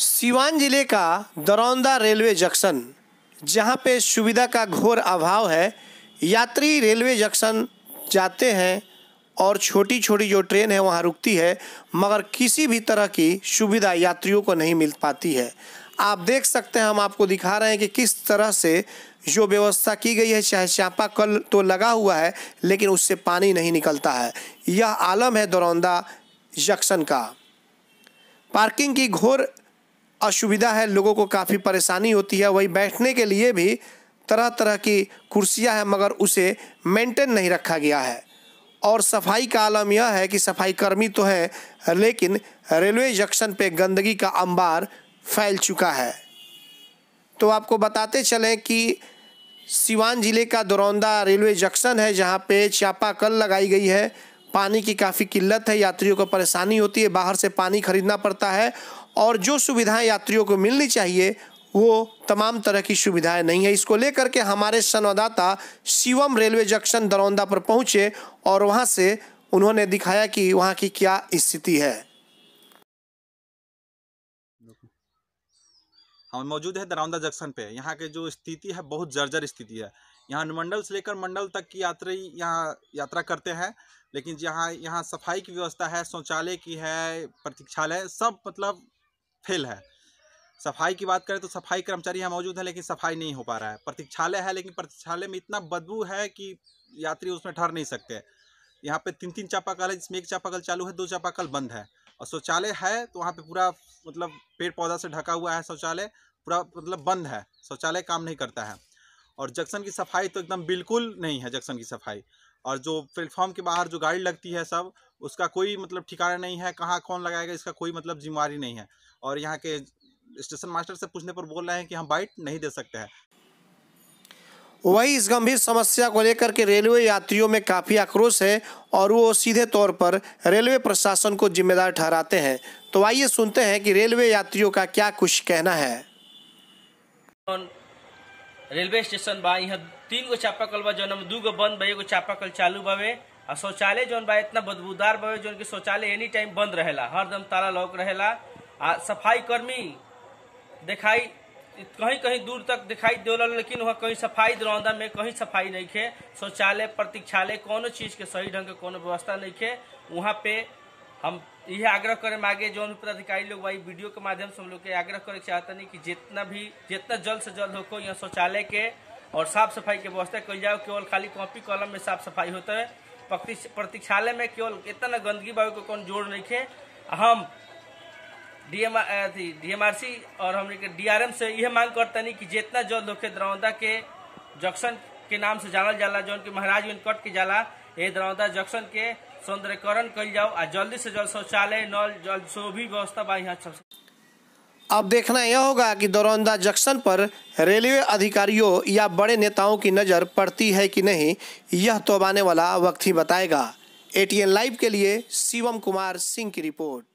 सिवान जिले का Daraunda railway junction जहां पे सुविधा का घोर अभाव है यात्री रेलवे जंक्शन जाते हैं और छोटी छोटी जो ट्रेन है वहाँ रुकती है मगर किसी भी तरह की सुविधा यात्रियों को नहीं मिल पाती है आप देख सकते हैं हम आपको दिखा रहे हैं कि किस तरह से जो व्यवस्था की गई है चाहे चापा कल तो लगा हुआ है लेकिन उससे पानी नहीं निकलता है यह आलम है दरौंदा जंक्शन का पार्किंग की घोर असुविधा है लोगों को काफ़ी परेशानी होती है वही बैठने के लिए भी तरह तरह की कुर्सियां हैं मगर उसे मेंटेन नहीं रखा गया है और सफाई का आलम यह है कि सफाईकर्मी तो है लेकिन रेलवे जंक्शन पे गंदगी का अंबार फैल चुका है तो आपको बताते चलें कि सिवान ज़िले का दरौंदा रेलवे जंक्शन है जहाँ पे कल लगाई गई है पानी की काफ़ी किल्लत है यात्रियों को परेशानी होती है बाहर से पानी खरीदना पड़ता है और जो सुविधाएं यात्रियों को मिलनी चाहिए वो तमाम तरह की सुविधाएं नहीं है इसको लेकर के हमारे संवाददाता शिवम रेलवे जंक्शन दरौंदा पर पहुंचे और वहां से उन्होंने दिखाया कि वहां की क्या स्थिति है हम मौजूद है दरौंदा जंक्शन पे यहाँ के जो स्थिति है बहुत जर्जर स्थिति है यहाँ अनुमंडल से लेकर मंडल तक की यात्री यहाँ यात्रा करते हैं लेकिन जहाँ यहाँ सफाई की व्यवस्था है शौचालय की है प्रतीक्षालय सब मतलब फेल है सफाई की बात करें तो सफाई कर्मचारी यहाँ मौजूद है लेकिन सफाई नहीं हो पा रहा है प्रतीक्षालय है लेकिन प्रतीक्षालय में इतना बदबू है कि यात्री उसमें ठहर नहीं सकते यहाँ पे तीन तीन चापाकल है जिसमें एक चापाकल चालू है दो चापाकल बंद है और शौचालय है तो वहाँ पे पूरा मतलब पेड़ पौधा से ढका हुआ है शौचालय पूरा मतलब बंद है शौचालय काम नहीं करता है और जक्शन की सफाई तो एकदम बिल्कुल नहीं है जक्शन की सफाई और जो प्लेटफॉर्म के बाहर जो गाड़ी लगती है सब उसका कोई मतलब ठिकाना नहीं है कहाँ कौन लगाएगा इसका कोई मतलब जिम्मेवारी नहीं है और यहाँ के स्टेशन मास्टर से पूछने पर बोल रहे हैं कि हम बाइट नहीं दे सकते हैं वही इस गंभीर समस्या को लेकर के रेलवे यात्रियों में काफ़ी आक्रोश है और वो सीधे तौर पर रेलवे प्रशासन को जिम्मेदार ठहराते हैं तो आइए सुनते हैं कि रेलवे यात्रियों का क्या कुछ कहना है रेलवे स्टेशन बा यहाँ तीन गो चापाकल बा जौन दू गो बंद बा एगो चापाकल चालू बावे आ शौचालय जौन बा इतना बदबूदार बावे जौन की शौचालय एनी टाइम बंद रहेला हरदम ताला लॉक रहेला आ सफाई कर्मी दिखाई कहीं कहीं दूर तक दिखाई दे लेकिन वहाँ कहीं सफाई रौंदा में कहीं सफाई नहीं खे शौचालय प्रतीक्षालय कोनो चीज के सही ढंग के कोनो व्यवस्था नहीं खे वहाँ पे हम यही आग्रह करें आगे जो पदाधिकारी लोग भाई वीडियो के माध्यम से हम लोग के आग्रह करे चाहते नहीं कि जितना भी जितना जल्द से जल्द हो यहाँ शौचालय के और साफ सफाई के व्यवस्था कर जाओ केवल खाली कॉपी कॉलम में साफ सफाई होते है प्रतीक्षालय में केवल इतना गंदगी बाबू को कौन जोड़ नहीं है हम डीएम अथी डीएमआरसी और हम डीआरएम से यह मांग करते नहीं कि जितना जल्द होके दरौंदा के जंक्शन के नाम से जाना जाला जो उनके महाराज कट के जाला ये दरौदा जंक्शन के सौंदर्यकरण कल जाओ आ जल्दी से जल्द शौचालय नल जल जो भी व्यवस्था बा यहाँ सबसे अब देखना यह होगा कि दरौंदा जंक्शन पर रेलवे अधिकारियों या बड़े नेताओं की नज़र पड़ती है कि नहीं यह तो आने वाला वक्त ही बताएगा एटीएन लाइव के लिए शिवम कुमार सिंह की रिपोर्ट